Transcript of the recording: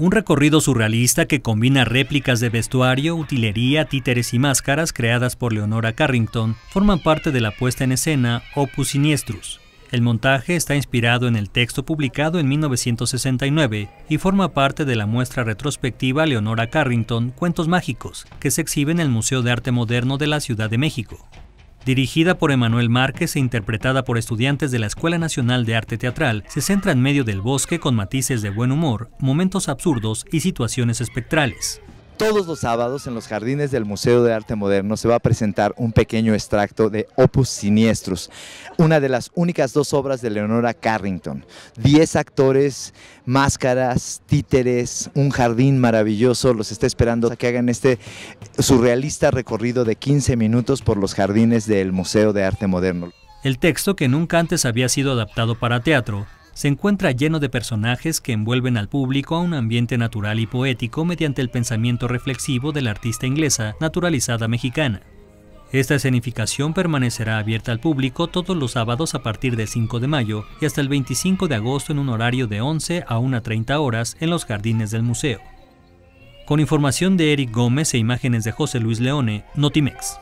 Un recorrido surrealista que combina réplicas de vestuario, utilería, títeres y máscaras creadas por Leonora Carrington forman parte de la puesta en escena Opus siniestrus El montaje está inspirado en el texto publicado en 1969 y forma parte de la muestra retrospectiva Leonora Carrington Cuentos Mágicos, que se exhibe en el Museo de Arte Moderno de la Ciudad de México. Dirigida por Emanuel Márquez e interpretada por estudiantes de la Escuela Nacional de Arte Teatral, se centra en medio del bosque con matices de buen humor, momentos absurdos y situaciones espectrales. Todos los sábados en los jardines del Museo de Arte Moderno se va a presentar un pequeño extracto de Opus Siniestros, una de las únicas dos obras de Leonora Carrington. Diez actores, máscaras, títeres, un jardín maravilloso los está esperando a que hagan este surrealista recorrido de 15 minutos por los jardines del Museo de Arte Moderno. El texto, que nunca antes había sido adaptado para teatro, se encuentra lleno de personajes que envuelven al público a un ambiente natural y poético mediante el pensamiento reflexivo de la artista inglesa naturalizada mexicana. Esta escenificación permanecerá abierta al público todos los sábados a partir del 5 de mayo y hasta el 25 de agosto en un horario de 11 a 1.30 horas en los jardines del museo. Con información de Eric Gómez e imágenes de José Luis Leone, Notimex.